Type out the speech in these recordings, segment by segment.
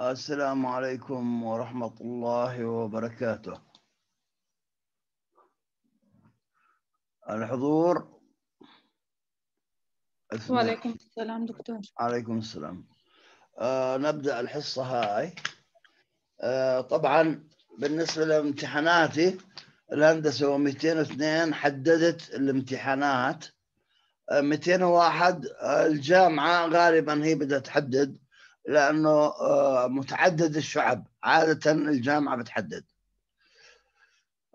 السلام عليكم ورحمة الله وبركاته الحضور وعليكم السلام دكتور عليكم السلام آه نبدأ الحصة هاي آه طبعا بالنسبة لامتحاناتي الهندسة 202 حددت الامتحانات 201 آه، آه، الجامعة غالبا هي بدها تحدد لأنه آه، متعدد الشعب عادة الجامعة بتحدد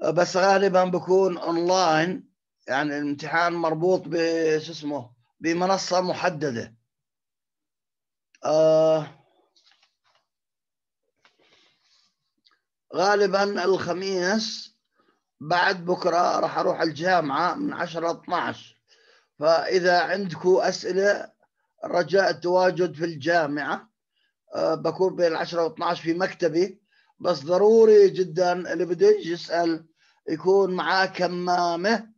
آه، بس غالبا بكون اونلاين يعني الامتحان مربوط بشو اسمه بمنصة محددة آه غالبا الخميس بعد بكرة راح أروح الجامعة من 10 ل 12 فإذا عندكم أسئلة رجاء التواجد في الجامعة آه، بكون بين 10 و12 في مكتبي بس ضروري جدا اللي بده يجي يسال يكون معاه كمامه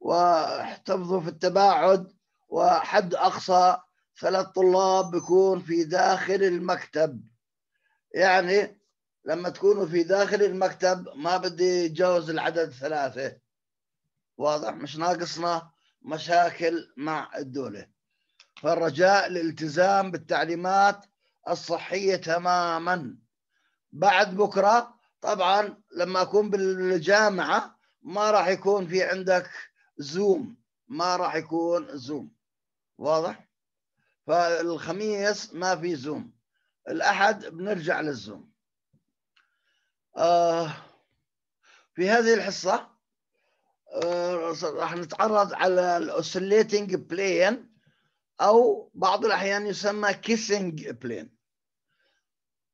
واحتفظوا في التباعد وحد اقصى ثلاث طلاب بيكون في داخل المكتب يعني لما تكونوا في داخل المكتب ما بدي يتجاوز العدد ثلاثه واضح مش ناقصنا مشاكل مع الدوله فالرجاء الالتزام بالتعليمات الصحية تماما بعد بكرة طبعا لما أكون بالجامعة ما راح يكون في عندك زوم ما راح يكون زوم واضح فالخميس ما في زوم الأحد بنرجع للزوم آه في هذه الحصة آه، راح نتعرض على الأوسيليتنج بلين أو بعض الأحيان يسمى كيسنج بلين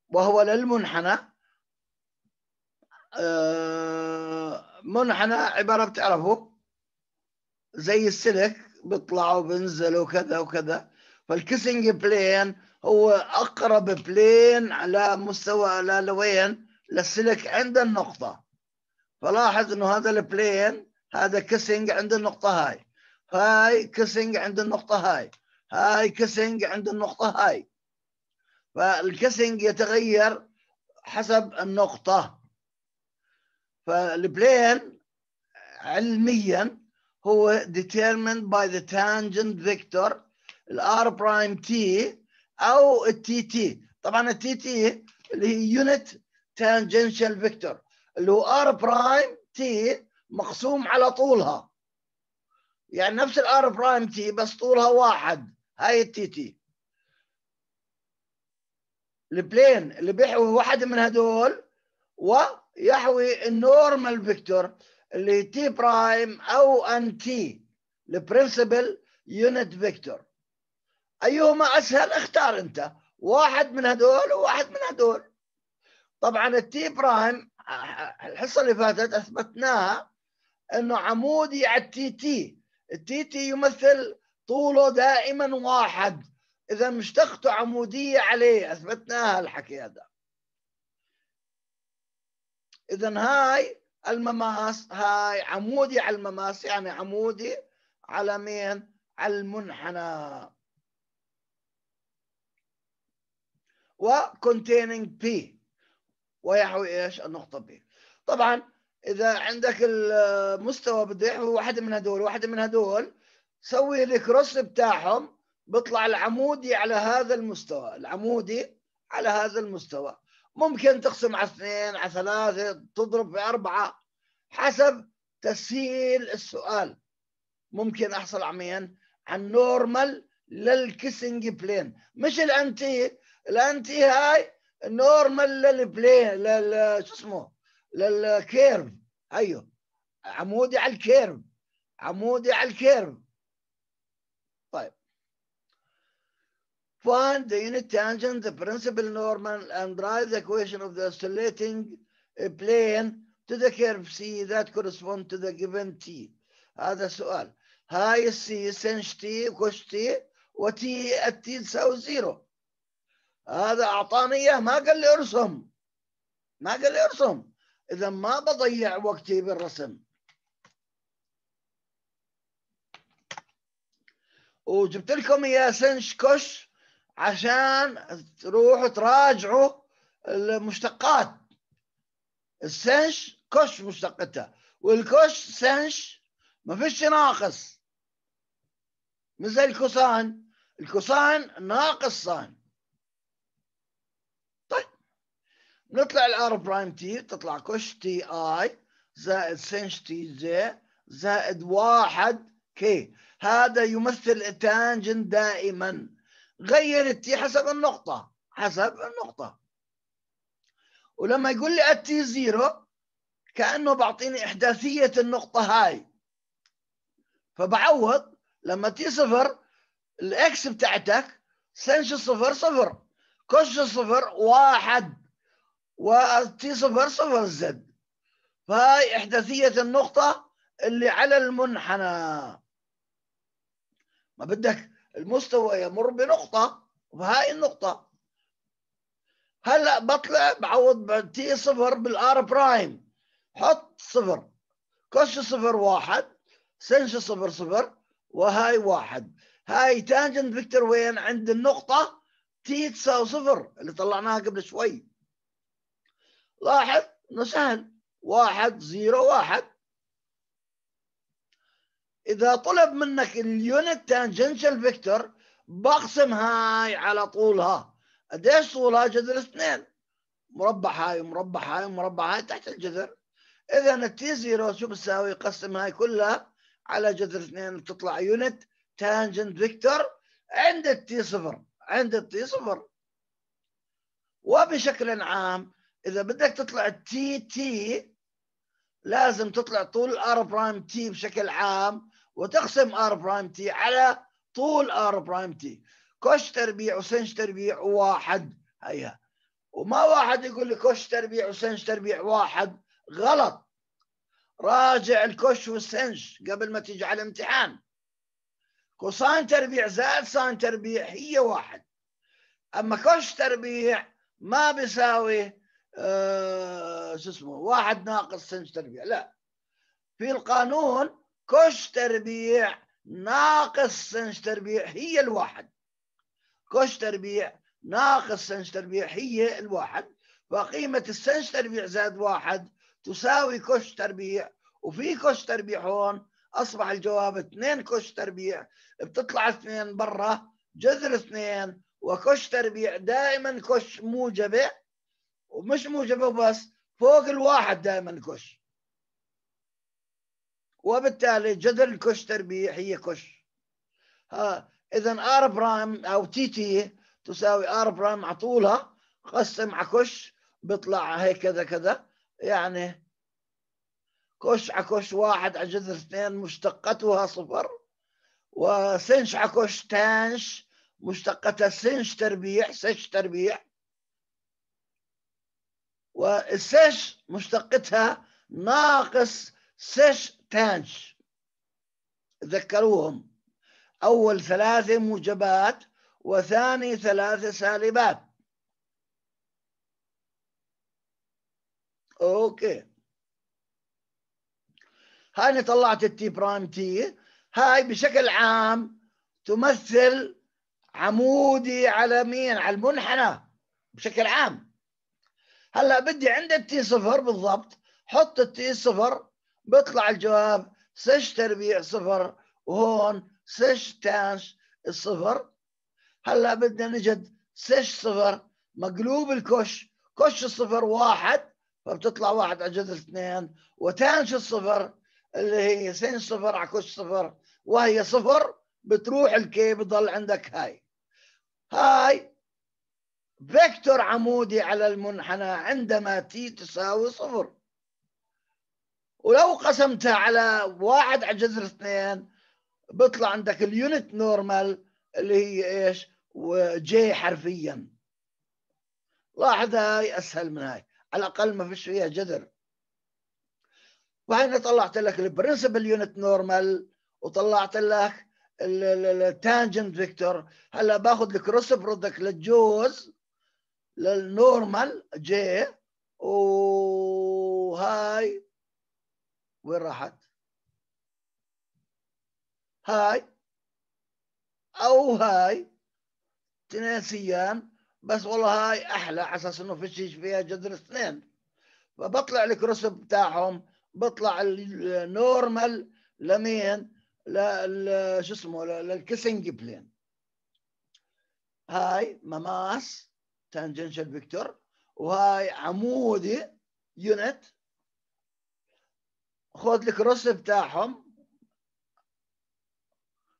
وهو للمنحنى آه، منحنى عبارة بتعرفوا زي السلك بيطلع وبينزل وكذا وكذا فالكيسنج بلين هو أقرب بلين على مستوى لوين للسلك عند النقطة فلاحظ إنه هذا البلين هذا كيسنج عند النقطة هاي هاي كيسنج عند النقطة هاي هاي كيسنج عند النقطة هاي فالكسنج يتغير حسب النقطة فالبلين علميا هو determined by the tangent vector الار برايم تي او التي تي طبعا التي تي اللي هي يونت تانجنشال فيكتور اللي هو ار برايم تي مقسوم على طولها يعني نفس الار برايم تي بس طولها واحد هاي التي تي البلين اللي بيحوي واحد من هدول ويحوي النورمال فيكتور اللي تي برايم او ان تي البرنسبل يونت فيكتور ايهما اسهل اختار انت واحد من هدول وواحد من هدول طبعا التي برايم الحصه اللي فاتت اثبتناها انه عمودي على التي تي التي تي يمثل طوله دائما واحد إذا مشتقته عمودية عليه أثبتناها الحكي هذا إذا هاي المماس هاي عمودي على المماس يعني عمودي على مين؟ على المنحنى و containing P ويحوي ايش؟ النقطة B طبعا إذا عندك المستوى بده يحوي واحد من هدول واحد من هدول سوي الكروس بتاعهم بيطلع العمودي على هذا المستوى العمودي على هذا المستوى ممكن تقسم على اثنين على ثلاثة تضرب في أربعة حسب تسهيل السؤال ممكن أحصل عمين عن نورمال للكيسنج بلين مش الأنتي الأنتي هاي نورمال للبلين لل شو اسمه للكيرف أيوه عمودي على الكيرف عمودي على الكيرف Find the unit tangent, the principal normal, and write the equation of the oscillating plane to the curve C that correspond to the given T. هذا السؤال. هاي السي سنش T و T at T تساوي زيرو. هذا أعطاني إياه ما قال لي ارسم. ما قال لي ارسم. إذا ما بضيع وقتي بالرسم. وجبت لكم إياه سنش كوش عشان تروحوا تراجعوا المشتقات السنش كش مشتقتها والكش سنش ما فيش ناقص مثل الكوسان الكوسان ناقص صان طيب نطلع الار برايم تي تطلع كش تي اي زائد سنش تي جي زائد واحد كي هذا يمثل التانجن دائما غير التي حسب النقطة حسب النقطة ولما يقول لي التي زيرو كأنه بعطيني إحداثية النقطة هاي فبعوض لما تي صفر الإكس بتاعتك سنش صفر صفر كوش صفر واحد وتي صفر صفر زد فهاي إحداثية النقطة اللي على المنحنى ما بدك المستوى يمر بنقطة وهاي النقطة هلا بطلع بعوض بتي صفر بالار برايم حط صفر كوش صفر واحد سنش صفر صفر وهاي واحد هاي تانجنت فيكتور وين عند النقطة تي تساوي صفر اللي طلعناها قبل شوي لاحظ انه سهل واحد زيرو واحد اذا طلب منك اليونت تانجنشال فيكتور بقسم هاي على طولها قديش طولها جذر اثنين مربع هاي ومربع هاي ومربع هاي تحت الجذر اذا التي زيرو شو بتساوي قسم هاي كلها على جذر اثنين بتطلع يونت تانجنت فيكتور عند التي صفر عند التي صفر وبشكل عام اذا بدك تطلع التي تي لازم تطلع طول الار برايم تي بشكل عام وتقسم ار برايم تي على طول ار برايم تي كوش تربيع وسنش تربيع واحد هيا وما واحد يقول لي كوش تربيع وسنش تربيع واحد غلط راجع الكوش والسنش قبل ما تيجي على الامتحان كوساين تربيع زائد ساين تربيع هي واحد اما كوش تربيع ما بيساوي آه شو اسمه واحد ناقص سنش تربيع لا في القانون كوش تربيع ناقص سنج تربيع هي الواحد كوش تربيع ناقص سنج تربيع هي الواحد فقيمة السنج تربيع زائد واحد تساوي كوش تربيع وفي كوش تربيع هون أصبح الجواب اثنين كوش تربيع بتطلع اثنين برا جذر اثنين وكوش تربيع دائما كوش موجبة ومش موجبة بس فوق الواحد دائما كوش وبالتالي جذر الكش تربيع هي كش ها اذا ار برايم او تي تي تساوي ار برايم على طولها قسم على كش بيطلع هيك كذا كذا يعني كش على كش واحد على جذر اثنين مشتقتها صفر وسنش على كش تانش مشتقتها سنش تربيع سنش تربيع والسش مشتقتها ناقص سش تانش ذكروهم أول ثلاثة موجبات وثاني ثلاثة سالبات أوكي هاي طلعت التي برايم تي هاي بشكل عام تمثل عمودي على مين على المنحنى بشكل عام هلا بدي عند التي صفر بالضبط حط التي صفر بيطلع الجواب سج تربيع صفر وهون سج تانش الصفر هلا بدنا نجد سج صفر مقلوب الكش كش الصفر واحد فبتطلع واحد على جذر اثنين وتانش الصفر اللي هي سين صفر على كش صفر وهي صفر بتروح الكي بضل عندك هاي هاي فيكتور عمودي على المنحنى عندما تي تساوي صفر ولو قسمتها على واحد على جذر اثنين بيطلع عندك اليونت نورمال اللي هي ايش؟ وجي حرفيا لاحظ هاي اسهل من هاي على الاقل ما فيش فيها جذر وهنا طلعت لك البرنسبل يونت نورمال وطلعت لك التانجنت فيكتور هلا باخذ الكروس برودكت للجوز للنورمال جي وهاي وين راحت هاي او هاي تناسيان بس والله هاي احلى على اساس انه فيش فيها جذر اثنين فبطلع الكروس بتاعهم بطلع النورمال لمين ل شو اسمه للكيسنج بلين هاي مماس تانجنشال فيكتور وهاي عمودي يونت خذ الكروس بتاعهم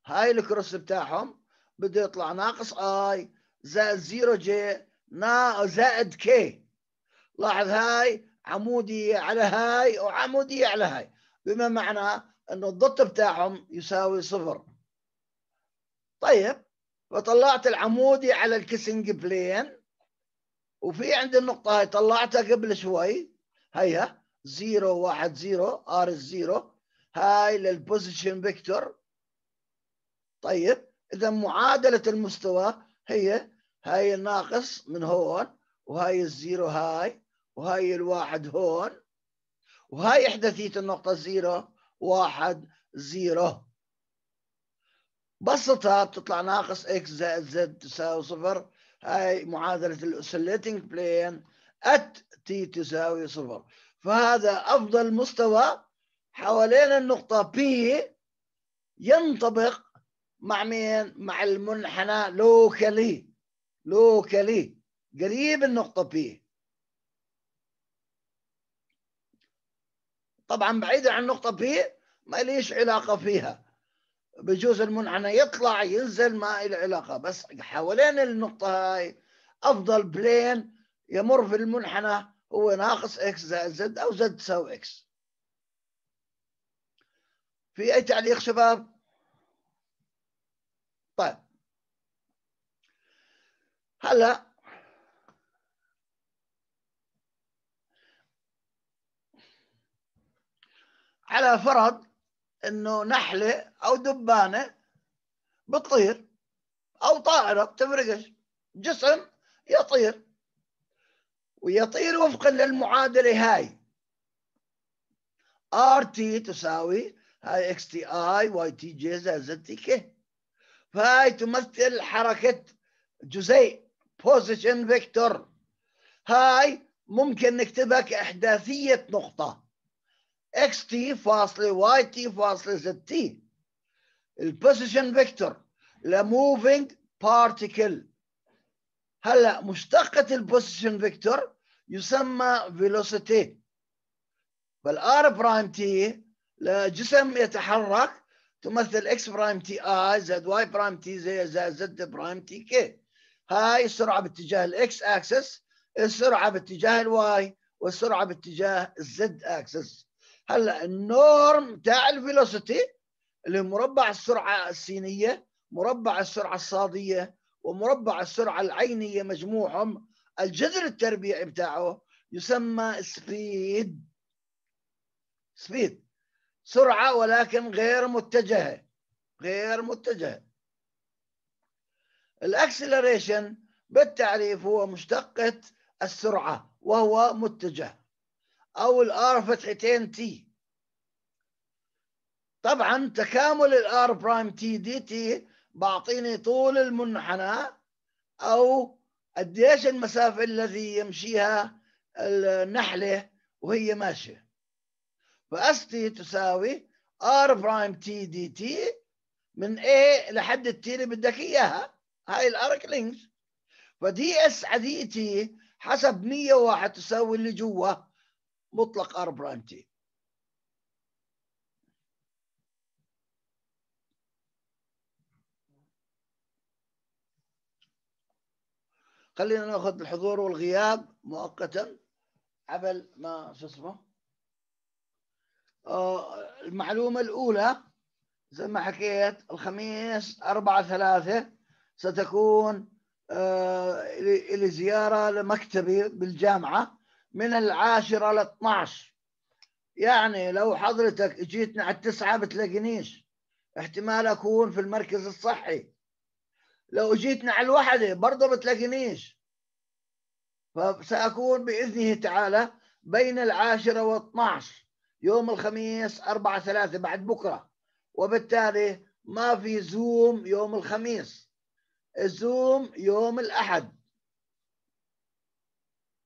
هاي الكروس بتاعهم بده يطلع ناقص اي زائد زيرو جي زائد كي لاحظ هاي عمودية على هاي وعمودية على هاي بما معنى انه الضغط بتاعهم يساوي صفر طيب فطلعت العمودي على الكيسنج بلين وفي عند النقطة هاي طلعتها قبل شوي هيها 0 1 0 ار 0 هاي للبوزيشن فيكتور طيب اذا معادله المستوى هي هاي الناقص من هون وهاي الزيرو هاي وهاي الواحد هون وهاي احداثيه النقطه زيرو واحد زيرو بسطها بتطلع ناقص اكس زائد زد تساوي صفر هاي معادله الاوسيليتنج بلين ات تي تساوي صفر فهذا أفضل مستوى حوالين النقطة P ينطبق مع مين؟ مع المنحنى لوكالي لوكالي قريب النقطة P طبعا بعيدا عن النقطة P ما ليش علاقة فيها بجوز المنحنى يطلع ينزل ما له علاقة بس حوالين النقطة هاي أفضل بلين يمر في المنحنى هو ناقص اكس زائد زد او زد تساوي اكس في اي تعليق شباب طيب هلا على فرض انه نحله او دبانه بتطير او طائره بتفرقش جسم يطير ويطير وفقا للمعادلة هاي ار تي تساوي هاي اكس تي اي واي تي جي زائد زد تي كي فهاي تمثل حركة جزيء بوزيشن فيكتور هاي ممكن نكتبها كإحداثية نقطة اكس تي فاصلة واي تي فاصلة زد تي البوزيشن فيكتور لموفينج بارتيكل هلا مشتقة البوزيشن فيكتور يسمى فيلوسيتي فالار برايم تي لجسم يتحرك تمثل اكس برايم تي اي زد واي برايم تي زي زد برايم تي كي هاي السرعه باتجاه الاكس اكسس السرعه باتجاه الواي والسرعه باتجاه الزد اكسس هلا النورم تاع الفيلوسيتي اللي مربع السرعه السينيه مربع السرعه الصاديه ومربع السرعة العينية مجموعهم الجذر التربيعي بتاعه يسمى سبيد سبيد سرعة ولكن غير متجهة غير متجهة الاكسلريشن بالتعريف هو مشتقة السرعة وهو متجه أو الآر فتحتين تي طبعا تكامل الآر برايم تي دي تي بعطيني طول المنحنى أو قديش المسافة الذي يمشيها النحلة وهي ماشية فاس تي تساوي ار برايم تي دي تي من A لحد التي اللي بدك إياها هاي الارك لينكس فدي اس على دي تي حسب 101 تساوي اللي جوا مطلق ار برايم تي خلينا ناخذ الحضور والغياب مؤقتا قبل ما شو اسمه آه، المعلومة الأولى زي ما حكيت الخميس 4 3 ستكون آه، لزيارة لمكتبي بالجامعة من العاشرة ل 12 يعني لو حضرتك جيتنا على التسعة بتلاقينيش احتمال أكون في المركز الصحي لو جيتنا على الوحدة برضه بتلاقينيش فسأكون بإذنه تعالى بين العاشرة والطنعش يوم الخميس أربعة ثلاثة بعد بكرة وبالتالي ما في زوم يوم الخميس الزوم يوم الأحد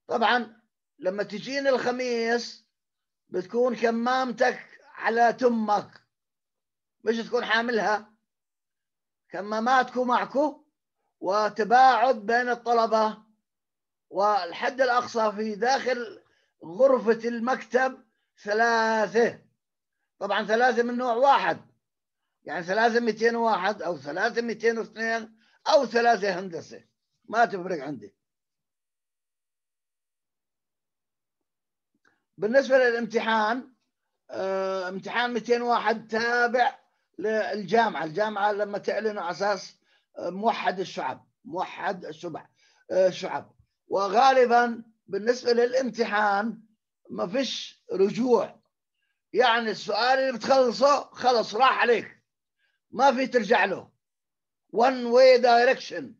طبعا لما تجين الخميس بتكون كمامتك على تمك مش تكون حاملها كماماتكم معكم وتباعد بين الطلبة والحد الأقصى في داخل غرفة المكتب ثلاثة طبعا ثلاثة من نوع واحد يعني ثلاثة 201 أو ثلاثة 202 أو ثلاثة هندسة ما تفرق عندي بالنسبة للامتحان آه، امتحان 201 تابع للجامعه، الجامعه لما تعلن على اساس موحد الشعب، موحد الشعب شعب وغالبا بالنسبه للامتحان ما فيش رجوع يعني السؤال اللي بتخلصه خلص راح عليك ما في ترجع له وان واي دايركشن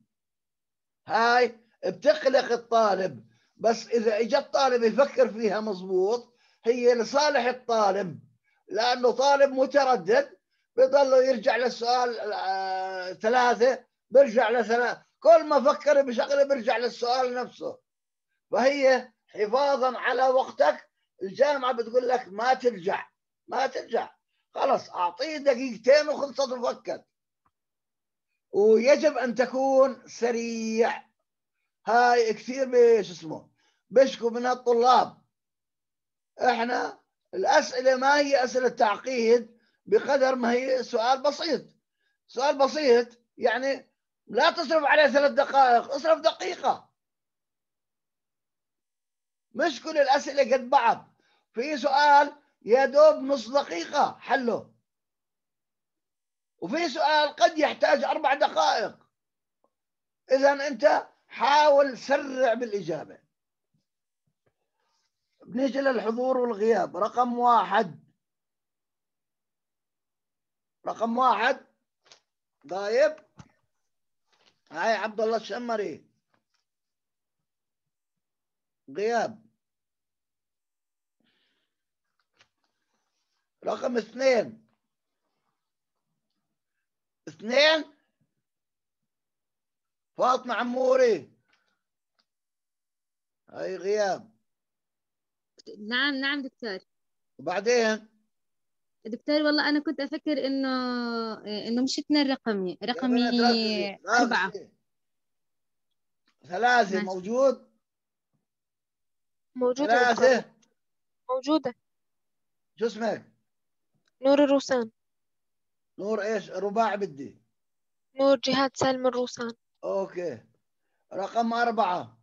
هاي بتقلق الطالب بس اذا اجى الطالب يفكر فيها مضبوط هي لصالح الطالب لانه طالب متردد بيضل يرجع للسؤال آه، ثلاثة بيرجع لثلاثة كل ما فكر بشغلة بيرجع للسؤال نفسه فهي حفاظا على وقتك الجامعة بتقول لك ما ترجع ما ترجع خلص أعطيه دقيقتين وخلصت وفكر ويجب أن تكون سريع هاي كثير بش اسمه بيشكوا منها الطلاب احنا الأسئلة ما هي أسئلة تعقيد بقدر ما هي سؤال بسيط سؤال بسيط يعني لا تصرف عليه ثلاث دقائق اصرف دقيقة مش كل الأسئلة قد بعض في سؤال يا دوب نص دقيقة حله وفي سؤال قد يحتاج أربع دقائق إذا أنت حاول سرع بالإجابة بنيجي للحضور والغياب رقم واحد رقم واحد طيب هاي عبد الله الشمري غياب رقم اثنين اثنين فاطمة عموري هاي غياب نعم نعم دكتور وبعدين دكتور والله انا كنت افكر انه انه مش اثنين رقمي رقمي اربعه ثلاثه موجود موجوده ثلاثه موجوده شو اسمك نور الروسان نور ايش رباع بدي نور جهاد سالم الروسان اوكي رقم اربعه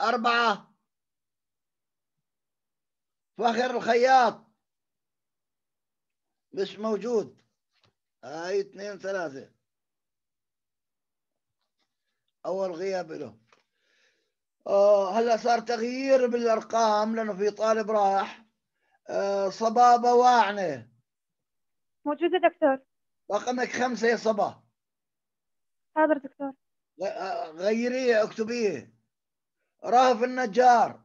اربعه فخر الخياط مش موجود هاي اثنين ثلاثة أول غياب له آه، هلا صار تغيير بالأرقام لأنه في طالب راح آه صبابة واعنة موجودة دكتور رقمك خمسة يا صبا حاضر دكتور غيريه اكتبيه رهف النجار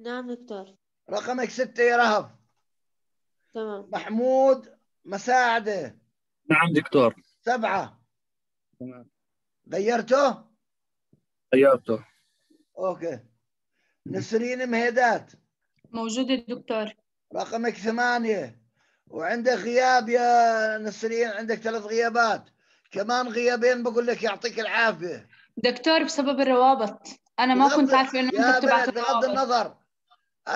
نعم دكتور رقمك ستة يا رهف تمام محمود مساعدة نعم دكتور سبعة تمام غيرته؟ غيرته اوكي نسرين مهيدات موجودة دكتور رقمك ثمانية وعندك غياب يا نسرين عندك ثلاث غيابات كمان غيابين بقول لك يعطيك العافية دكتور بسبب الروابط أنا ما كنت عارفة إنه أنت بتبعث الروابط بغض النظر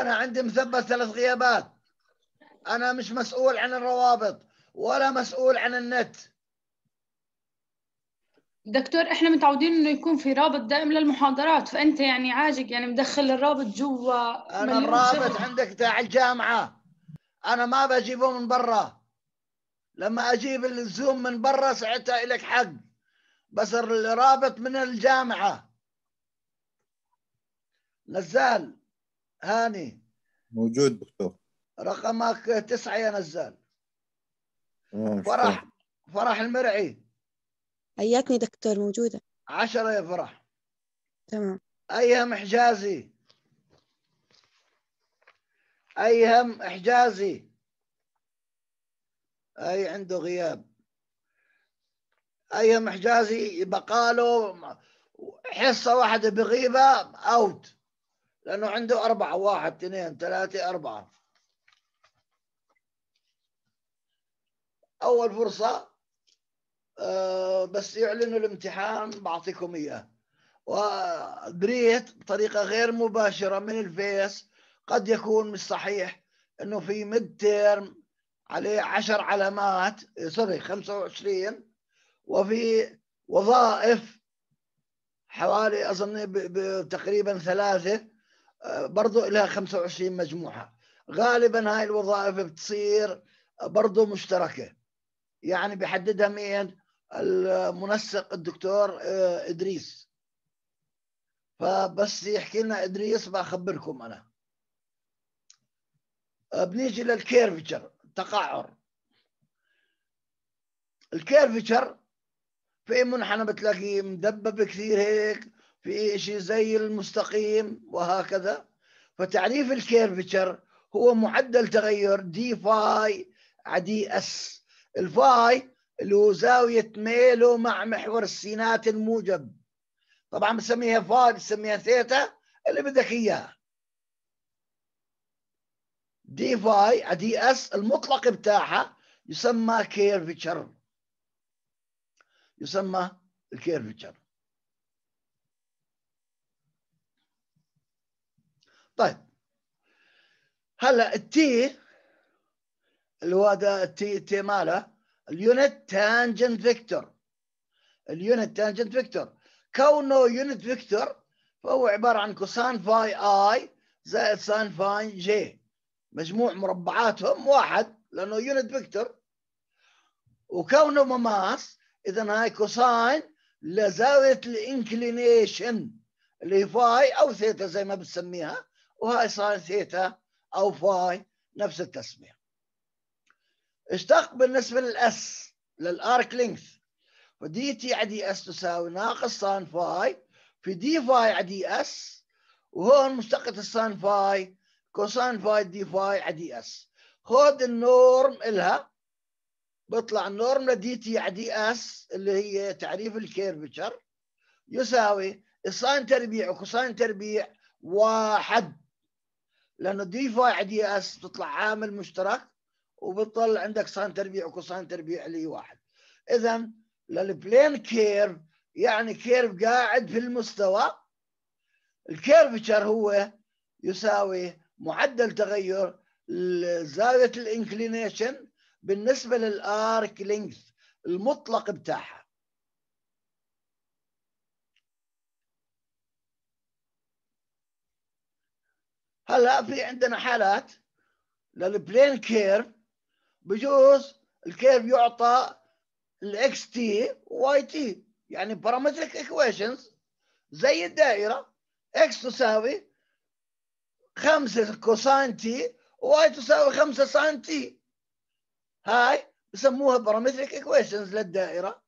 أنا عندي مثبت ثلاث غيابات أنا مش مسؤول عن الروابط ولا مسؤول عن النت دكتور احنا متعودين انه يكون في رابط دائم للمحاضرات فانت يعني عاجق يعني مدخل الرابط جوا انا الرابط عندك تاع الجامعه انا ما بجيبه من برا لما اجيب الزوم من برا ساعتها الك حق بس الرابط من الجامعه نزال هاني موجود دكتور رقمك تسعة يا نزال فرح فرح المرعي حياكني دكتور موجودة عشرة يا فرح تمام أيهم حجازي أيهم حجازي أي عنده غياب أيهم حجازي بقاله حصة واحدة بغيبة أوت لأنه عنده أربعة واحد اثنين ثلاثة أربعة أول فرصة آه، بس يعلنوا الامتحان بعطيكم إياه ودريت بطريقة غير مباشرة من الفيس قد يكون مش صحيح انه في ميد تيرم عليه 10 علامات سوري 25 وفي وظائف حوالي اظن تقريبا ثلاثه برضو لها 25 مجموعة غالبا هاي الوظائف بتصير برضو مشتركة يعني بيحددها مين المنسق الدكتور آه، إدريس فبس يحكي لنا إدريس بخبركم أنا آه، بنيجي للكيرفتشر تقعر الكيرفتشر في منحنى بتلاقيه مدبب كثير هيك في شيء زي المستقيم وهكذا فتعريف الكيرفتشر هو معدل تغير دي فاي عدي اس الفاي اللي هو زاوية ميله مع محور السينات الموجب طبعا بسميها فاي بسميها ثيتا اللي بدك اياها دي فاي عدي اس المطلق بتاعها يسمى كيرفتشر يسمى الكيرفتشر طيب هلا التي اللي هو ده التي التي ماله اليونت تانجنت فيكتور اليونت تانجنت فيكتور كونه يونت فيكتور فهو عباره عن كوسان فاي اي زائد ساين فاي جي مجموع مربعاتهم واحد لانه يونت فيكتور وكونه مماس اذا هاي كوساين لزاويه الانكلينيشن اللي هي فاي او ثيتا زي ما بنسميها وهاي ساين ثيتا أو فاي نفس التسمية اشتق بالنسبة للأس للآرك لينث فدي تي عدي أس تساوي ناقص سان فاي في دي فاي عدي أس وهون مشتقة السان فاي كوسان فاي دي فاي عدي أس خذ النورم إلها بيطلع النورم لدي تي عدي أس اللي هي تعريف الكيرفتشر يساوي الساين تربيع وكوساين تربيع واحد لانه تضيف واحد اس بتطلع عامل مشترك وبتطلع عندك ساين تربيع وكوساين تربيع اللي واحد اذا للبلين كيرف يعني كيرف قاعد في المستوى الكيرفتشر هو يساوي معدل تغير زاويه الانكلينيشن بالنسبه للارك لينكس المطلق بتاعها هلا في عندنا حالات للبلين كيرف بجوز الكيرف يعطى الاكس تي واي تي يعني بارامتريك ايكويشنز زي الدائره اكس تساوي 5 كوساين تي واي تساوي 5 ساين تي هاي بسموها بارامتريك ايكويشنز للدائره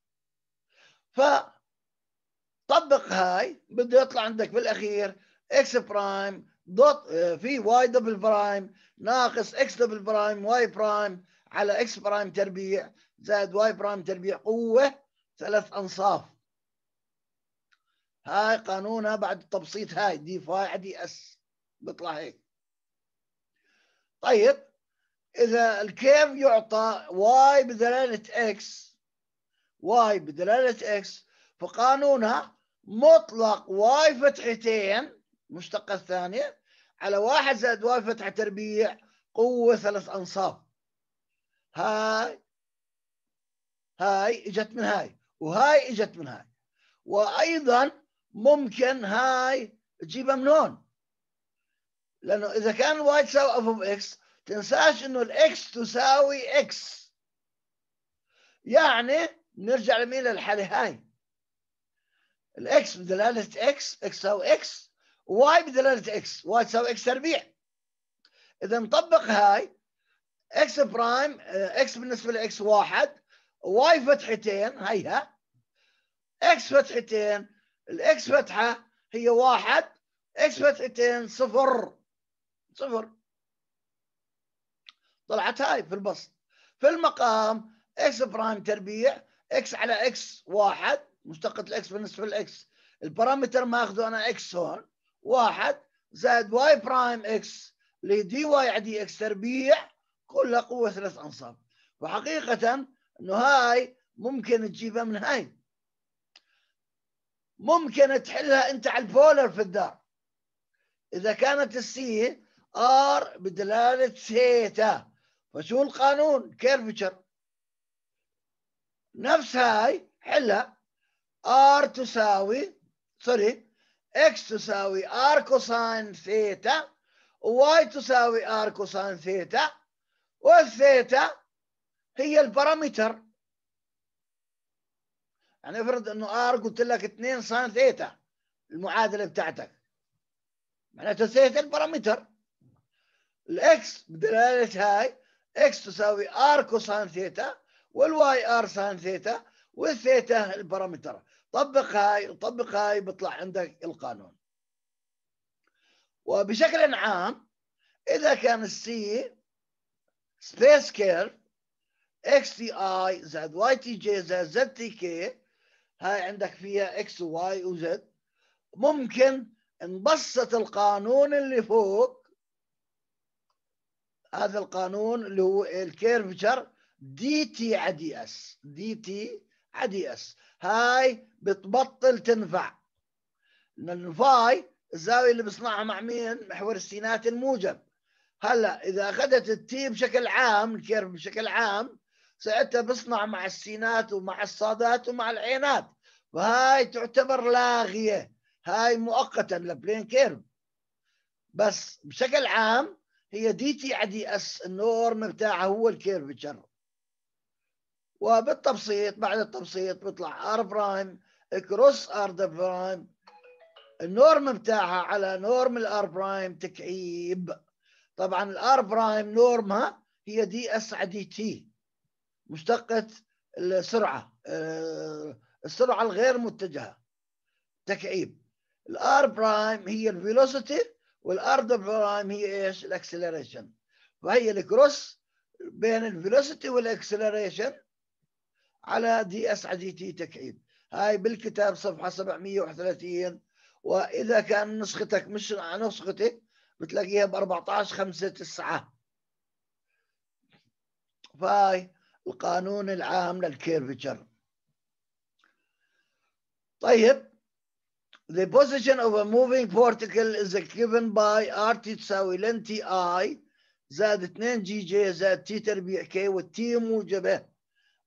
ف طبق هاي بده يطلع عندك بالاخير اكس برايم دوت آه، في واي دبل برايم ناقص اكس دبل برايم واي برايم على اكس برايم تربيع زائد واي برايم تربيع قوه ثلاث انصاف هاي قانونها بعد التبسيط هاي دي فاي دي اس بيطلع هيك طيب اذا الكيف يعطى واي بدلاله اكس واي بدلاله اكس فقانونها مطلق واي فتحتين المشتقة الثانية على واحد زائد واي فتح تربيع قوة ثلاث أنصاف هاي هاي اجت من هاي وهاي اجت من هاي وأيضا ممكن هاي تجيبها من هون لأنه إذا كان واي تساوي اف اوف اكس تنساش إنه الاكس تساوي اكس يعني نرجع لمين للحالة هاي الاكس بدلالة اكس اكس تساوي اكس واي بدلاله اكس واي تساوي اكس تربيع اذا نطبق هاي اكس برايم اكس بالنسبه لاكس واحد واي فتحتين هيها اكس فتحتين الاكس فتحه هي واحد اكس فتحتين صفر صفر طلعت هاي في البسط في المقام اكس برايم تربيع اكس على اكس واحد مشتقة الاكس بالنسبه لاكس البارامتر ما اخذه انا اكس هون واحد زائد واي برايم اكس لدي واي على دي اكس تربيع كلها قوة ثلاث أنصاف وحقيقة أنه هاي ممكن تجيبها من هاي ممكن تحلها أنت على البولر في الدار إذا كانت السي ار بدلالة سيتا فشو القانون كيرفتشر نفس هاي حلها ار تساوي سوري اكس تساوي ار كوساين ثيتا وواي تساوي ار كوساين ثيتا والثيتا هي البارامتر يعني افرض انه ار قلت لك 2 ساين ثيتا المعادله بتاعتك معناته ثيتا البارامتر الاكس بدلاله هاي اكس تساوي ار كوساين ثيتا والواي ار ساين ثيتا والثيتا البارامتر طبق هاي وطبق هاي بيطلع عندك القانون وبشكل عام إذا كان السي سبيس كيرف اكس تي اي زائد واي تي جي زائد زد تي كي هاي عندك فيها اكس وواي وزد ممكن نبسط القانون اللي فوق هذا القانون اللي هو الكيرفتشر دي تي على دي اس دي تي على دي اس هاي بتبطل تنفع لان الفاي الزاويه اللي بصنعها مع مين محور السينات الموجب هلا اذا اخذت التي بشكل عام الكيرف بشكل عام ساعتها بصنع مع السينات ومع الصادات ومع العينات فهاي تعتبر لاغيه هاي مؤقتا لبلين كيرف بس بشكل عام هي دي تي عدي اس النورم بتاعها هو الكيرفتشر وبالتبسيط بعد التبسيط بيطلع ار برايم كروس ار برايم النورم بتاعها على نورم الار برايم تكعيب طبعا الار برايم نورمها هي دي اس على دي تي مشتقة السرعة آه، السرعة الغير متجهة تكعيب الار برايم هي الفيلوسيتي والار برايم هي ايش الاكسلريشن فهي الكروس بين الفيلوسيتي والاكسلريشن على دي اس دي تي تكعيب هاي بالكتاب صفحة 731 وإذا كان نسختك مش نسختك بتلاقيها ب 14 5 9 فاي القانون العام للكيرفتشر طيب The position of a moving particle is given by RT تساوي لن تي I زائد 2 جي جي زائد تي تربيع كي والتي موجبه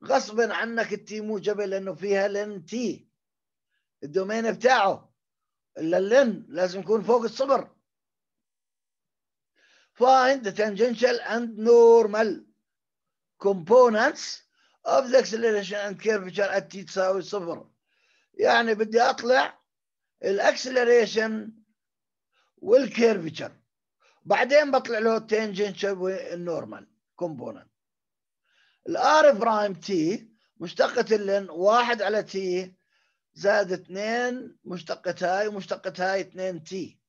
غصبا عنك التيمو جبل لانه فيها لن تي الدومين بتاعه اللن لازم يكون فوق الصفر فايند ذا tangential اند نورمال components اوف ذا اكسلريشن اند curvature at تساوي صفر يعني بدي اطلع الاكسلريشن والكيرفتشر بعدين بطلع له التانجنشال والنورمال كومبوننت الار برايم تي مشتقة لن واحد على تي زائد اثنين مشتقة هاي ومشتقة هاي اثنين تي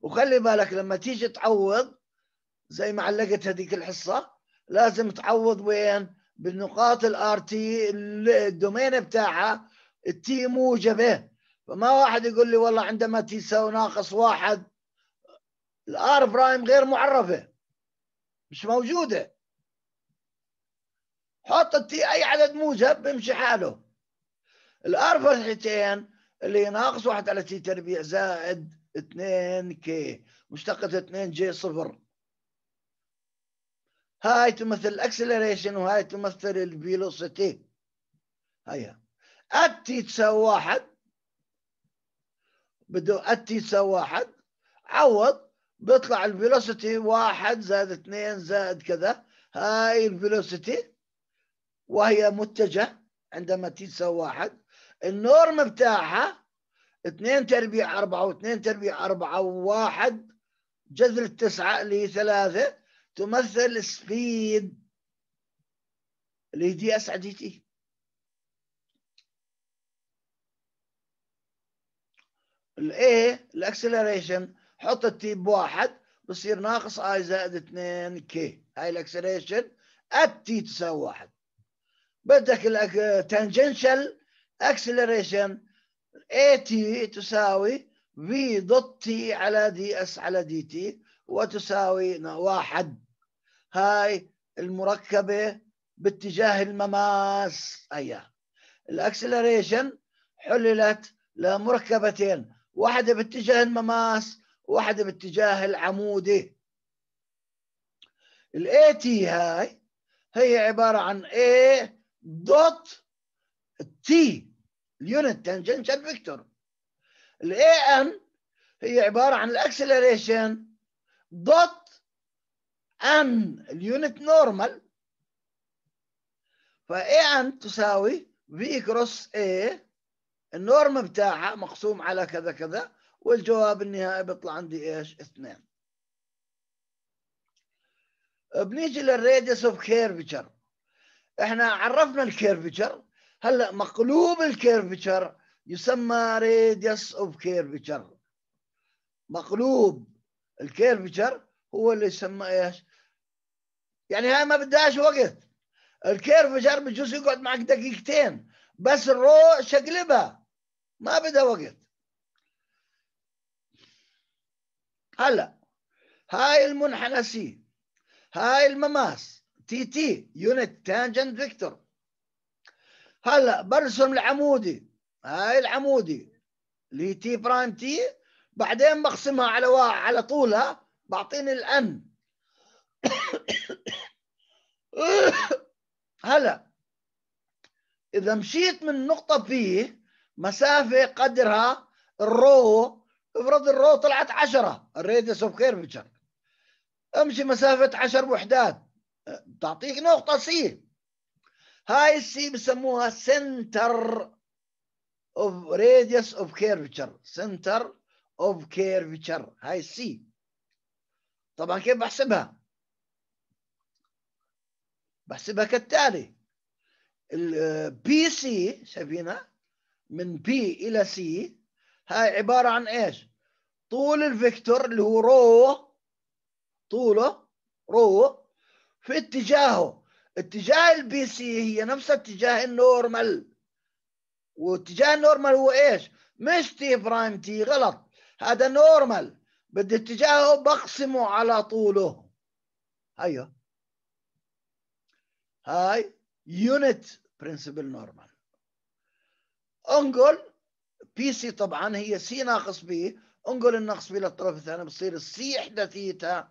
وخلي بالك لما تيجي تعوض زي ما علقت هذيك الحصة لازم تعوض وين بالنقاط الار تي الدومين بتاعها التي موجبة فما واحد يقول لي والله عندما تي تساوي ناقص واحد الار برايم غير معرفة مش موجودة حط اي عدد موجب بيمشي حاله الار فتحتين اللي ناقص 31 تربيع زائد 2 كي مشتقة 2 جي صفر هاي تمثل الاكسلريشن وهاي تمثل الفيلوسيتي هيا التي تساوي واحد بدو التي تساوي واحد عوض بيطلع الفيلوسيتي واحد زائد اثنين زائد كذا هاي الفيلوسيتي وهي متجه عندما تساوي واحد النورم بتاعها 2 تربيع 4 و2 تربيع 4 و1 جذر التسعة اللي هي 3 تمثل سبيد اللي هي دي اس على دي تي الاي الاكسلريشن حط التي بواحد بصير ناقص اي زائد 2 كي هاي الاكسلريشن التي تساوي واحد بدك تانجنشال اكسلريشن اي تي تساوي في دوت تي على دي اس على دي تي وتساوي واحد هاي المركبة باتجاه المماس هيا الأكسلريشن حللت لمركبتين واحدة باتجاه المماس واحدة باتجاه العمودي الاي تي هاي هي عبارة عن ايه دوت تي اليونت تانجنشال فيكتور الاي ان هي عباره عن الاكسلريشن دوت ان اليونت نورمال فاي ان تساوي في كروس اي النورم بتاعها مقسوم على كذا كذا والجواب النهائي بيطلع عندي ايش؟ اثنين. بنيجي للريديوس اوف كيرفتشر احنا عرفنا الكيرفتشر هلا مقلوب الكيرفتشر يسمى ريديوس اوف كيرفتشر مقلوب الكيرفتشر هو اللي يسمى ايش؟ يعني هاي ما بدهاش وقت الكيرفتشر بجوز يقعد معك دقيقتين بس الرو شقلبها ما بدها وقت هلا هاي المنحنى سي هاي المماس تي تي يونت تانجنت فيكتور هلا برسم العمودي هاي العمودي لي تي برايم تي بعدين بقسمها على وا... على طولها بعطيني الان هلا اذا مشيت من نقطه بي مسافه قدرها الرو افرض الرو طلعت 10 الريديس اوف كيرفتشر امشي مسافه 10 وحدات تعطيك نقطة سي هاي السي بسموها سنتر اوف راديوس اوف كيرفتشر سنتر اوف كيرفتشر هاي السي طبعا كيف بحسبها؟ بحسبها كالتالي البي سي شايفينها من بي الى سي هاي عباره عن ايش؟ طول الفيكتور اللي هو رو طوله رو في اتجاهه اتجاه البي سي هي نفس اتجاه النورمال واتجاه النورمال هو ايش مش تي برايم تي غلط هذا نورمال بدي اتجاهه بقسمه على طوله هيو هاي يونت برنسبل نورمال انقل بي سي طبعا هي سي ناقص بي انقل النقص بي للطرف الثاني بصير السي احدى ثيتا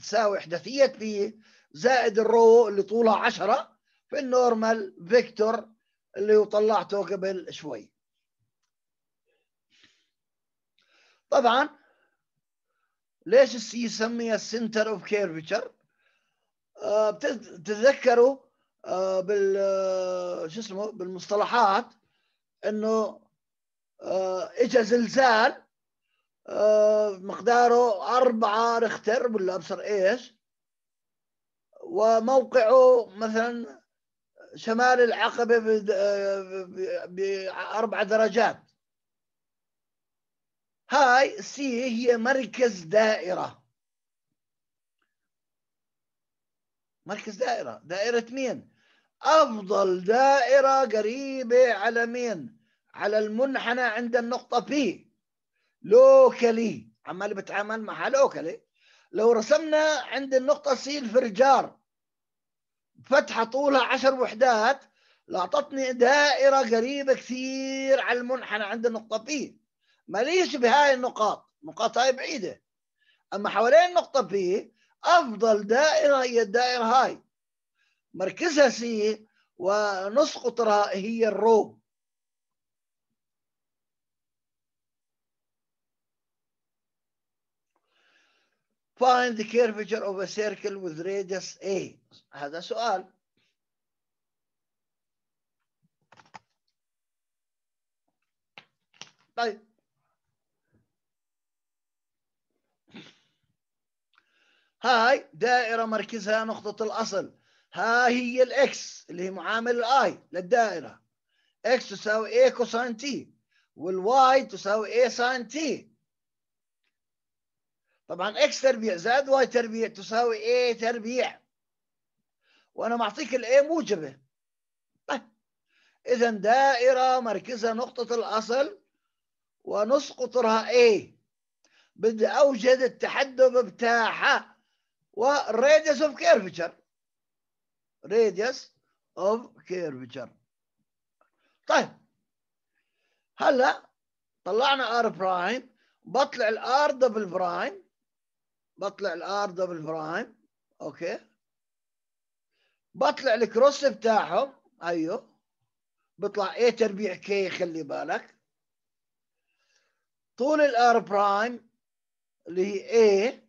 تساوي احداثيه بي زائد الرو اللي طولها 10 في النورمال فيكتور اللي طلعته قبل شوي طبعا ليش السي يسميها السنتر اوف كيرفتشر بتتذكروا بال آه، شو اسمه بالمصطلحات انه آه، اجى زلزال آه، مقداره 4 رختر ولا ابصر ايش وموقعه مثلا شمال العقبة بأربع درجات هاي سي هي مركز دائرة مركز دائرة دائرة مين؟ أفضل دائرة قريبة على مين؟ على المنحنى عند النقطة بي لوكالي عمال بتعامل معها لوكالي لو رسمنا عند النقطة سي الفرجار فتحة طولها عشر وحدات لأعطتني دائرة قريبة كثير على المنحنى عند النقطة ما ماليش بهاي النقاط نقاط هاي بعيدة أما حوالين النقطة P أفضل دائرة هي الدائرة هاي مركزها سي ونص قطرها هي الرو Find the curvature of a circle with radius A. هذا سؤال. طيب. هاي دائرة مركزها نقطة الأصل. هاي هي الإكس اللي هي معامل الآي للدائرة. إكس تساوي A كوساين تي والواي تساوي A ساين تي. طبعا اكس تربيع زائد واي تربيع تساوي اي تربيع وانا معطيك الاي موجبه طيب اذا دائره مركزها نقطه الاصل ونص قطرها اي بدي اوجد التحدب بتاعها والراديوس اوف كيرفتشر راديوس اوف curvature طيب هلا طلعنا ار برايم بطلع الار دبل برايم بطلع الار دبل برايم اوكي بطلع الكروس بتاعهم ايوه بطلع اي تربيع كي خلي بالك طول الار برايم اللي هي اي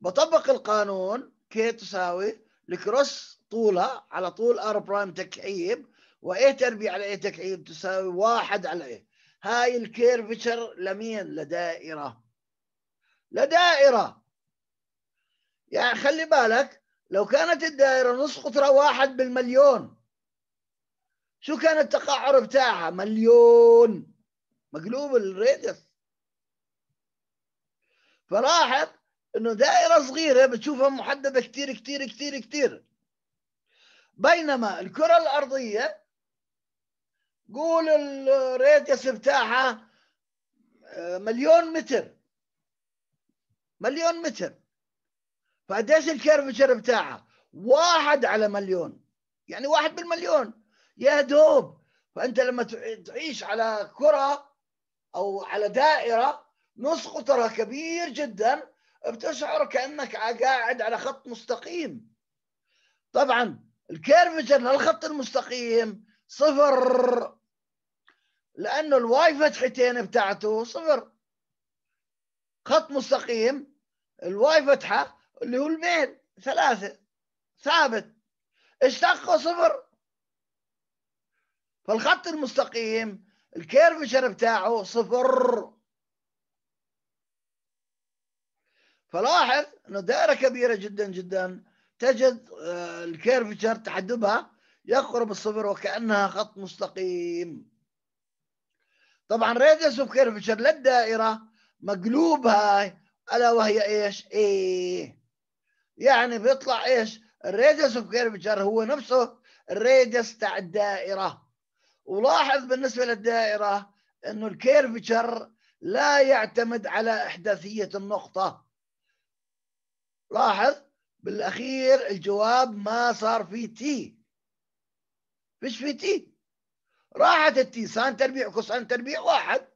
بطبق القانون كي تساوي الكروس طولها على طول ار برايم تكعيب واي تربيع على اي تكعيب تساوي واحد على اي هاي الكيرفتشر لمين لدائره لدائرة يعني خلي بالك لو كانت الدائرة نص قطرة واحد بالمليون شو كان التقعر بتاعها مليون مقلوب الريدس فلاحظ انه دائرة صغيرة بتشوفها محددة كتير كتير كتير كتير بينما الكرة الأرضية قول الريدس بتاعها آه، مليون متر مليون متر فقديش الكيرفتشر بتاعها؟ واحد على مليون يعني واحد بالمليون يا دوب فانت لما تعيش على كره او على دائره نص قطرها كبير جدا بتشعر كانك قاعد على خط مستقيم طبعا الكيرفتشر للخط المستقيم صفر لانه الواي فتحتين بتاعته صفر خط مستقيم الواي فتحه اللي هو الميل ثلاثه ثابت اشتقه صفر فالخط المستقيم الكيرفتشر بتاعه صفر فلاحظ انه دائره كبيره جدا جدا تجد آه، الكيرفتشر تحدبها يقرب الصفر وكانها خط مستقيم طبعا راديوس اوف كيرفتشر للدائره مقلوب هاي الا وهي ايش؟ ايه يعني بيطلع ايش؟ الريديوس اوف كيرفتشر هو نفسه الريديوس تاع الدائره ولاحظ بالنسبه للدائره انه الكيرفتشر لا يعتمد على احداثيه النقطه لاحظ بالاخير الجواب ما صار في تي فيش في تي راحت التي سان تربيع كوسان تربيع واحد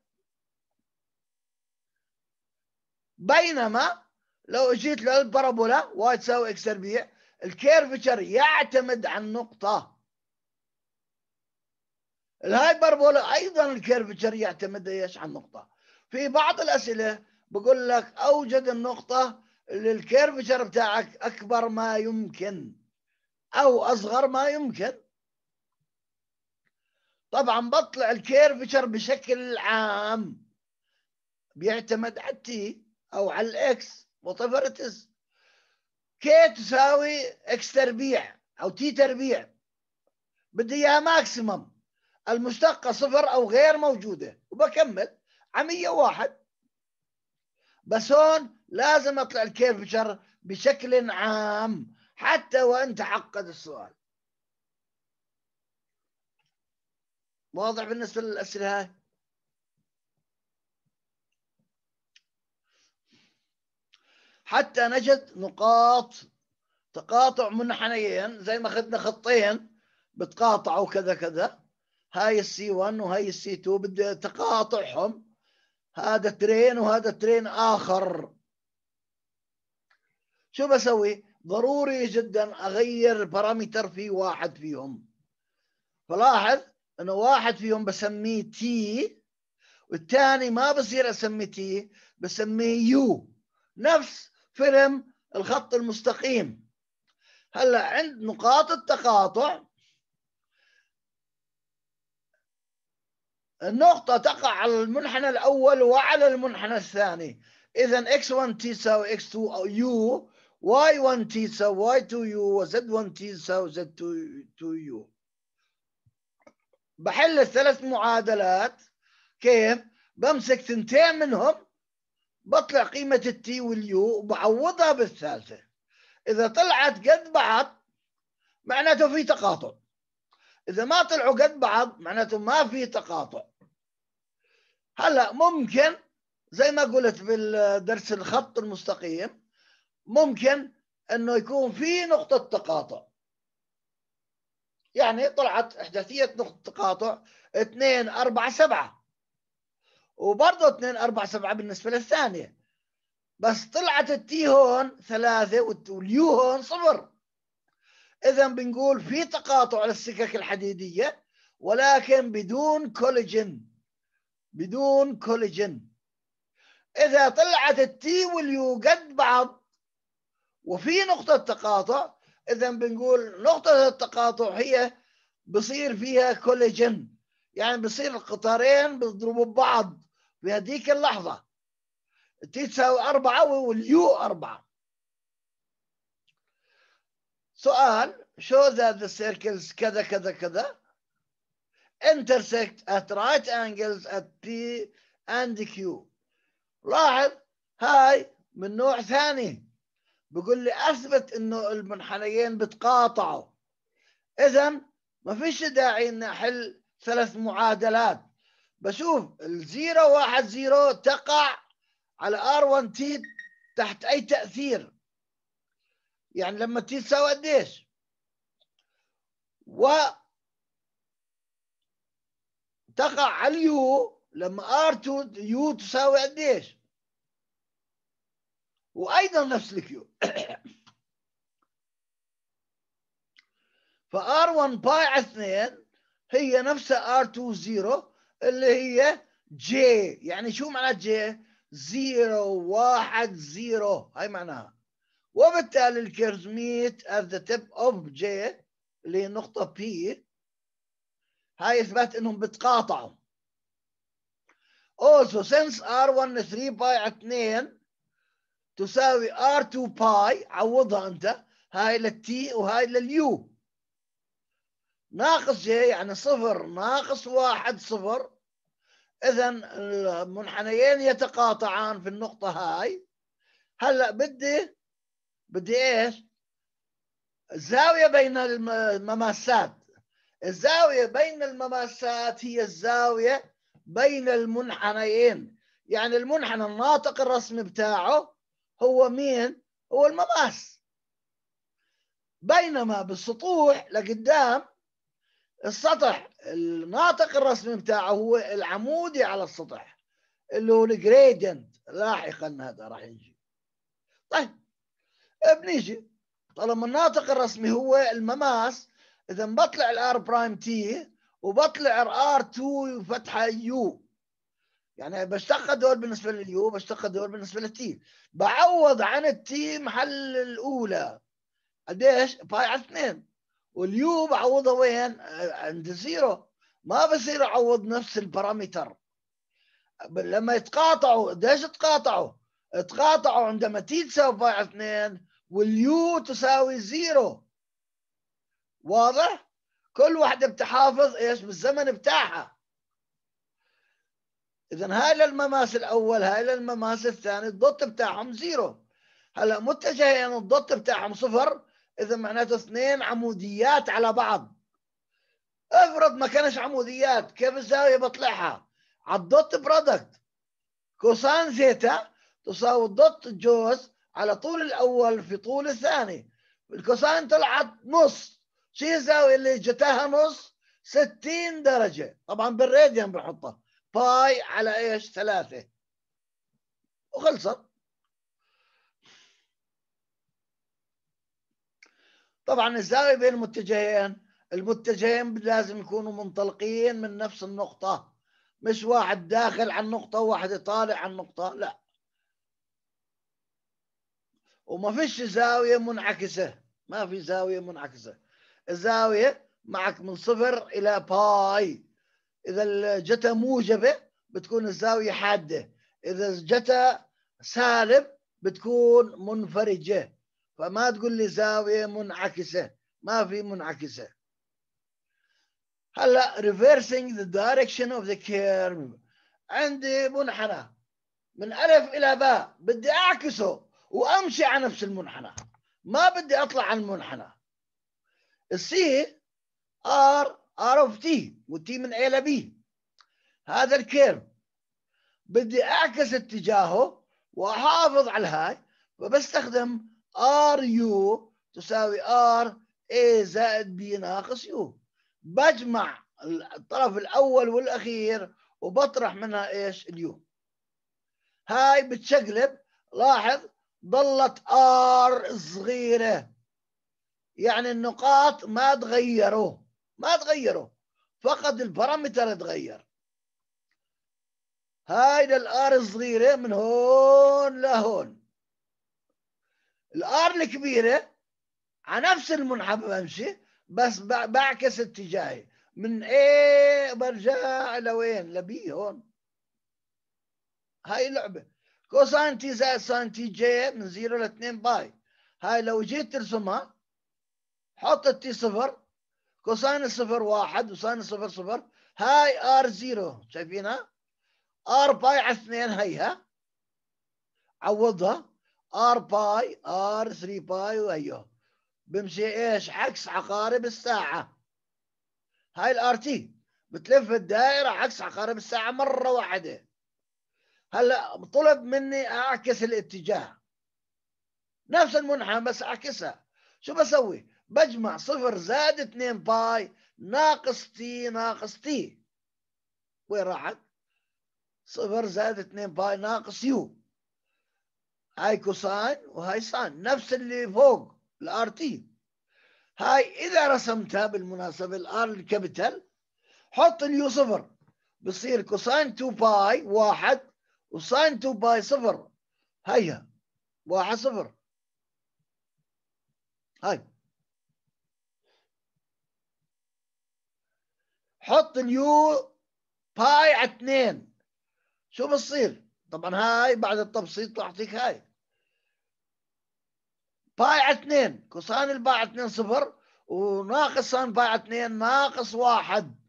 بينما لو جيت للبرابولا واي تساوي اكس تربيع الكيرفتشر يعتمد عن نقطة الهايبربولا أيضا الكيرفتشر يعتمد ايش عن نقطة في بعض الأسئلة بقول لك أوجد النقطة اللي الكيرفتشر بتاعك أكبر ما يمكن أو أصغر ما يمكن طبعا بطلع الكيرفتشر بشكل عام بيعتمد على التي او على الاكس وات ايفر ات از كي تساوي اكس تربيع او تي تربيع بدي اياها ماكسيمم المشتقه صفر او غير موجوده وبكمل عمية واحد بس هون لازم اطلع الكيرفتشر بشكل عام حتى وان تعقد السؤال واضح بالنسبه للاسئله هاي حتى نجد نقاط تقاطع منحنيين زي ما اخذنا خطين بتقاطعوا كذا كذا هاي السي 1 وهاي السي 2 بدي تقاطعهم هذا ترين وهذا ترين اخر شو بسوي؟ ضروري جدا اغير بارامتر في واحد فيهم فلاحظ انه واحد فيهم بسميه تي والثاني ما بصير اسميه تي بسميه يو نفس فيلم الخط المستقيم هلا عند نقاط التقاطع النقطة تقع على المنحنى الأول وعلى المنحنى الثاني إذا x1 تساوي x2 u y1 تساوي y2u وz1 تساوي z2u بحل الثلاث معادلات كيف؟ بمسك ثنتين منهم بطلع قيمة التي واليو وبعوضها بالثالثة إذا طلعت قد بعض معناته في تقاطع إذا ما طلعوا قد بعض معناته ما في تقاطع هلا ممكن زي ما قلت بالدرس الخط المستقيم ممكن انه يكون في نقطة تقاطع يعني طلعت احداثية نقطة تقاطع 2 4 7 وبرضه 2 4 7 بالنسبه للثانيه بس طلعت التي هون ثلاثة واليو هون صفر إذا بنقول في تقاطع للسكك الحديدية ولكن بدون كولاجين بدون كولاجين إذا طلعت التي واليو قد بعض وفي نقطة تقاطع إذا بنقول نقطة التقاطع هي بصير فيها كولاجين يعني بصير القطارين بيضربوا ببعض في هذيك اللحظة تساوي أربعة واليو أربعة سؤال show that the circles كذا كذا كذا intersect at right angles at P and Q لاحظ هاي من نوع ثاني بقول لي اثبت انه المنحنيين بتقاطعوا اذا ما فيش داعي اني احل ثلاث معادلات بشوف الزيرو واحد زيرو تقع على ار 1 تي تحت اي تاثير يعني لما تي تساوي قديش و تقع على اليو لما ار 2 يو تساوي قديش وايضا نفس الكيو فار 1 باي 2 هي نفسها ار 2 0 اللي هي جي يعني شو معنى جي؟ زيرو واحد زيرو هاي معناها وبالتالي الكيرزميت at the tip of J اللي هي النقطة P هاي إثبات إنهم بتقاطعوا also since R1 3 باي 2 تساوي R2 باي عوضها أنت هاي للتي وهاي لليو ناقص جي يعني صفر ناقص واحد صفر إذا المنحنيين يتقاطعان في النقطة هاي هلا بدي بدي ايش؟ الزاوية بين المماسات الزاوية بين المماسات هي الزاوية بين المنحنيين يعني المنحنى الناطق الرسمي بتاعه هو مين؟ هو المماس بينما بالسطوح لقدام السطح الناطق الرسمي بتاعه هو العمودي على السطح اللي هو الجريدينت لاحقا هذا راح يجي طيب إيه بنيجي طالما الناطق الرسمي هو المماس اذا بطلع الار برايم تي وبطلع الار 2 وفتحه يو يعني بشتق هدول بالنسبه لليو بشتق هدول بالنسبه للتي بعوض عن التي محل الاولى قديش؟ باي على اثنين واليوم عوضها وين عند زيرو ما بصير اعوض نفس البارامتر لما يتقاطعوا قديش تقاطعوا؟ تقاطعوا عندما تي تساوي باي اثنين واليو تساوي زيرو واضح؟ كل واحدة بتحافظ ايش بالزمن بتاعها اذا هاي للمماس الاول هاي للمماس الثاني الضغط بتاعهم زيرو هلا متجهين الضغط بتاعهم صفر اذا معناته اثنين عموديات على بعض افرض ما كانش عموديات كيف الزاويه بطلعها على الدوت برودكت كوسان زيتا تساوي الدوت جوز على طول الاول في طول الثاني الكوسان طلعت نص شو الزاويه اللي جتها نص 60 درجه طبعا بالراديان بنحطها باي على ايش ثلاثه وخلصت طبعا الزاويه بين المتجهين المتجهين لازم يكونوا منطلقين من نفس النقطه مش واحد داخل على النقطه وواحد طالع على النقطه لا وما فيش زاويه منعكسه ما في زاويه منعكسه الزاويه معك من صفر الى باي اذا جت موجبه بتكون الزاويه حاده اذا جت سالب بتكون منفرجه فما تقول لي زاويه منعكسه ما في منعكسه هلا reversing the direction of the curve عندي منحنى من الف الى باء بدي اعكسه وامشي على نفس المنحنى ما بدي اطلع عن المنحنى السي ار ار اوف تي وتي من اي لبي هذا الكيرف بدي اعكس اتجاهه واحافظ على الهاي فبستخدم ار يو تساوي ار اي زائد بي ناقص يو بجمع الطرف الاول والاخير وبطرح منها ايش اليو هاي بتشقلب لاحظ ضلت ار صغيره يعني النقاط ما تغيروا ما تغيروا فقط البارامتر تغير هاي للار الصغيره من هون لهون الار الكبيره على نفس المنحف بمشي بس بعكس اتجاهي من ايه برجع لوين لبي هون هاي لعبه كوساين تي زائد ساين تي جي من 0 ل 2 باي هاي لو جيت ترسمها حط التي صفر كوساين الصفر واحد وساين الصفر صفر هاي ار زيرو شايفينها؟ ار باي على اثنين هيها عوضها ار باي ار 3 باي وايوه بمشي ايش عكس عقارب الساعه هاي الار تي بتلف الدائره عكس عقارب الساعه مره واحده هلا طلب مني اعكس الاتجاه نفس المنحنى بس اعكسها شو بسوي بجمع صفر زائد 2 باي ناقص تي ناقص تي وين راحت صفر زائد 2 باي ناقص يو هاي كوساين وهاي ساين نفس اللي فوق الار تي هاي اذا رسمتها بالمناسبه الار الكابيتال حط اليو صفر بصير كوساين 2 باي واحد وساين 2 باي صفر هيا واحد صفر هاي حط اليو باي على اثنين شو بصير؟ طبعا هاي بعد التبسيط تعطيك هاي بايع اثنين كوسان الباع اثنين صفر وناقص وناقصان بايع اثنين ناقص واحد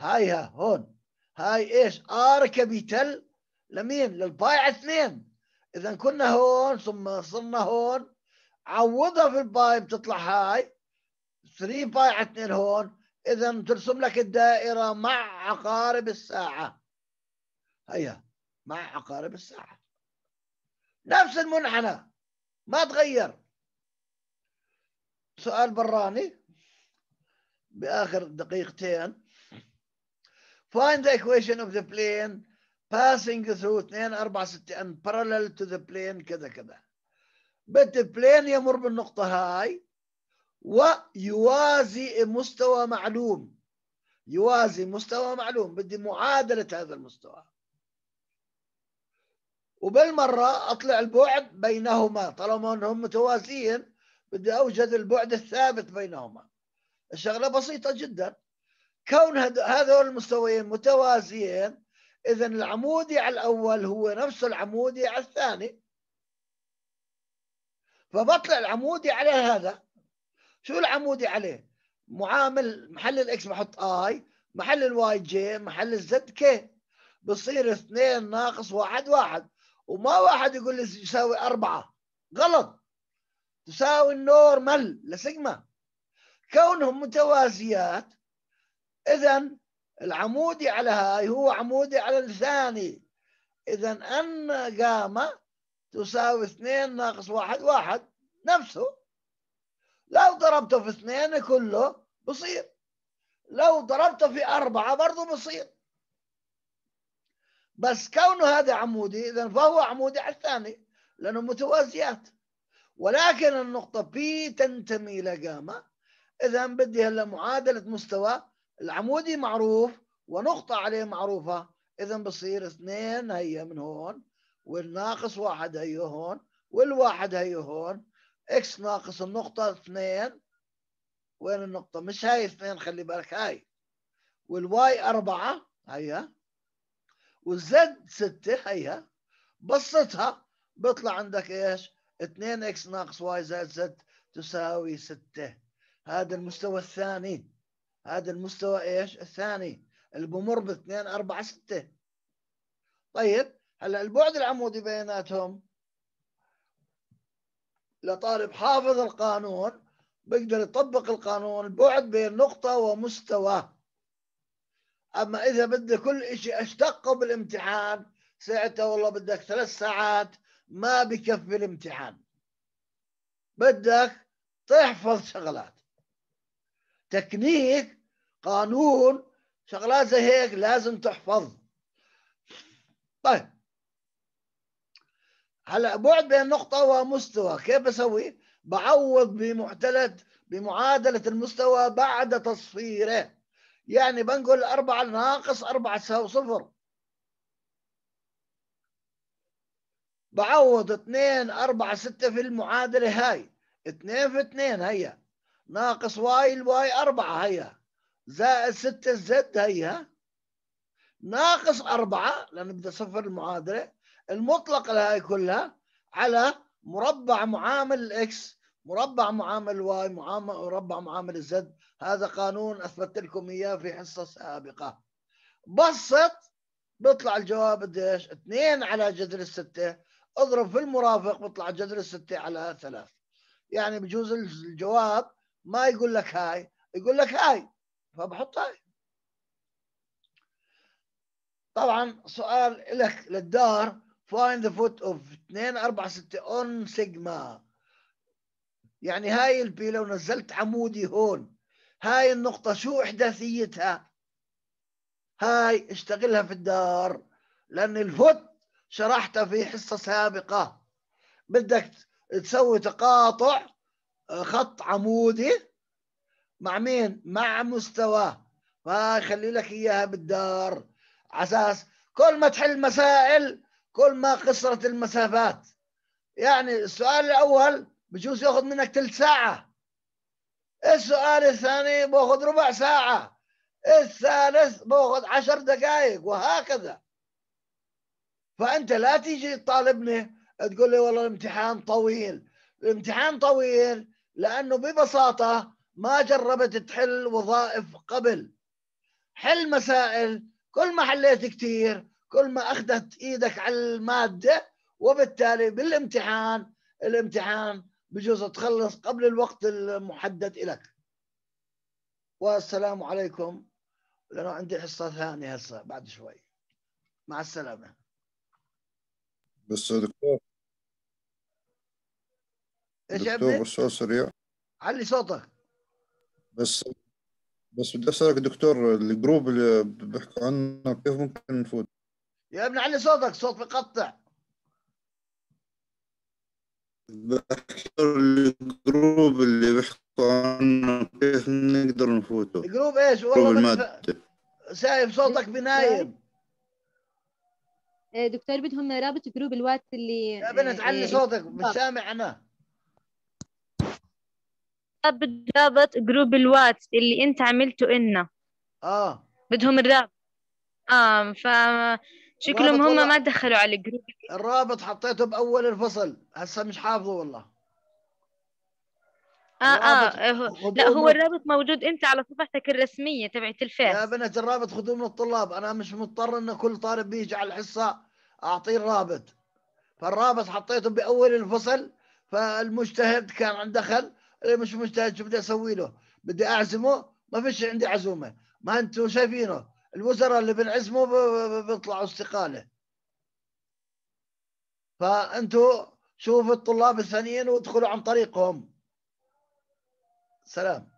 هاي ها هون هاي ايش ار كابيتال لمين للبايع اثنين اذا كنا هون ثم صرنا هون عوضها في الباي بتطلع هاي 3 بايع 2 هون اذا بترسم لك الدائره مع عقارب الساعه هيا مع عقارب الساعة نفس المنحنى ما تغير سؤال براني بآخر دقيقتين Find the equation of the plane passing through 2 4 6 and parallel to the plane كذا كذا بت plane يمر بالنقطة هاي ويوازي مستوى معلوم يوازي مستوى معلوم بدي معادلة هذا المستوى وبالمرة أطلع البعد بينهما طالما أنهم متوازيين بدي أوجد البعد الثابت بينهما الشغلة بسيطة جدا كون هذول المستويين متوازيين إذا العمودي على الأول هو نفس العمودي على الثاني فبطلع العمودي على هذا شو العمودي عليه؟ معامل محل الإكس بحط آي محل الواي جي محل الزد كي بصير اثنين ناقص واحد واحد وما واحد يقول لي يساوي أربعة غلط تساوي النورمال لسيجما كونهم متوازيات إذا العمودي على هاي هو عمودي على الثاني إذا أن جاما تساوي اثنين ناقص واحد واحد نفسه لو ضربته في اثنين كله بصير لو ضربته في أربعة برضه بصير بس كونه هذا عمودي إذا فهو عمودي على الثاني لأنه متوازيات ولكن النقطة بي تنتمي إلى جاما إذا بدي هلا معادلة مستوى العمودي معروف ونقطة عليه معروفة إذا بصير اثنين هي من هون والناقص واحد هي هون والواحد هي هون اكس ناقص النقطة اثنين وين النقطة؟ مش هاي اثنين خلي بالك هاي والواي أربعة هيا وزد 6 هيها بسطها بيطلع عندك ايش 2 اكس ناقص واي زائد زد تساوي 6 هذا المستوى الثاني هذا المستوى ايش الثاني اللي بمر ب 2 4 6 طيب هلا البعد العمودي بيناتهم لطالب حافظ القانون بيقدر يطبق القانون بعد بين نقطة ومستوى أما إذا بدي كل شيء أشتقه بالامتحان ساعتها والله بدك ثلاث ساعات ما بكفي الامتحان بدك تحفظ شغلات تكنيك قانون شغلات زي هيك لازم تحفظ طيب هلا بعد بين نقطة ومستوى كيف بسوي؟ بعوض بمعتلة بمعادلة المستوى بعد تصفيره يعني بنقول أربعة ناقص أربعة تساوي صفر بعوض اثنين أربعة ستة في المعادلة هاي اثنين في اثنين هيا ناقص واي الواي أربعة هيا زائد ستة الزد هيا ناقص أربعة لأن بدي صفر المعادلة المطلقة لهاي كلها على مربع معامل الإكس مربع معامل واي مربع معامل الزد هذا قانون اثبت لكم اياه في حصه سابقه بسط بيطلع الجواب قديش؟ 2 على جذر الستة اضرب في المرافق بيطلع جذر الستة على ثلاث يعني بجوز الجواب ما يقول لك هاي يقول لك هاي فبحط هاي طبعا سؤال لك للدار find the foot of 2 4 6 on sigma يعني هاي البي لو نزلت عمودي هون هاي النقطة شو إحداثيتها هاي اشتغلها في الدار لأن الفوت شرحتها في حصة سابقة بدك تسوي تقاطع آه، خط عمودي مع مين؟ مع مستواه فخلي لك إياها بالدار عساس كل ما تحل مسائل كل ما قصرت المسافات يعني السؤال الأول بجوز ياخذ منك ثلث ساعه السؤال الثاني باخذ ربع ساعه الثالث باخذ عشر دقائق وهكذا فانت لا تيجي تطالبني تقول لي والله الامتحان طويل الامتحان طويل لانه ببساطه ما جربت تحل وظائف قبل حل مسائل كل ما حليت كثير كل ما اخذت ايدك على الماده وبالتالي بالامتحان الامتحان بجوز تخلص قبل الوقت المحدد لك والسلام عليكم لأنه عندي حصة ثانية هسه بعد شوي مع السلامة بس دكتور ايش دكتور بس سريع علي صوتك بس بس بدي اسالك دكتور الجروب اللي بيحكوا عنه كيف ممكن نفوت؟ يا ابني علي صوتك صوت بقطع بحضر الجروب اللي بيحكوا عنه كيف نقدر نفوته جروب ايش جروب المادة سايب صوتك بنايم إيه، دكتور بدهم رابط جروب الواتس اللي يا بنت إيه، علي إيه، صوتك مش سامع انا رابط رابط جروب الواتس اللي انت عملته لنا اه بدهم الرابط اه ف شكلهم هم ما دخلوا على الجروب الرابط حطيته باول الفصل هسه مش حافظه والله اه اه, آه، هو لا هو الرابط موجود انت على صفحتك الرسميه تبعت الفيس يا بنت الرابط خذوه من الطلاب انا مش مضطر ان كل طالب بيجي على الحصه اعطيه الرابط فالرابط حطيته باول الفصل فالمجتهد كان عنده دخل اللي مش مجتهد شو بدي اسوي له؟ بدي اعزمه ما فيش عندي عزومه ما انتم شايفينه الوزراء اللي بنعزموا بيطلعوا استقاله فانتوا شوفوا الطلاب الثانيين وادخلوا عن طريقهم سلام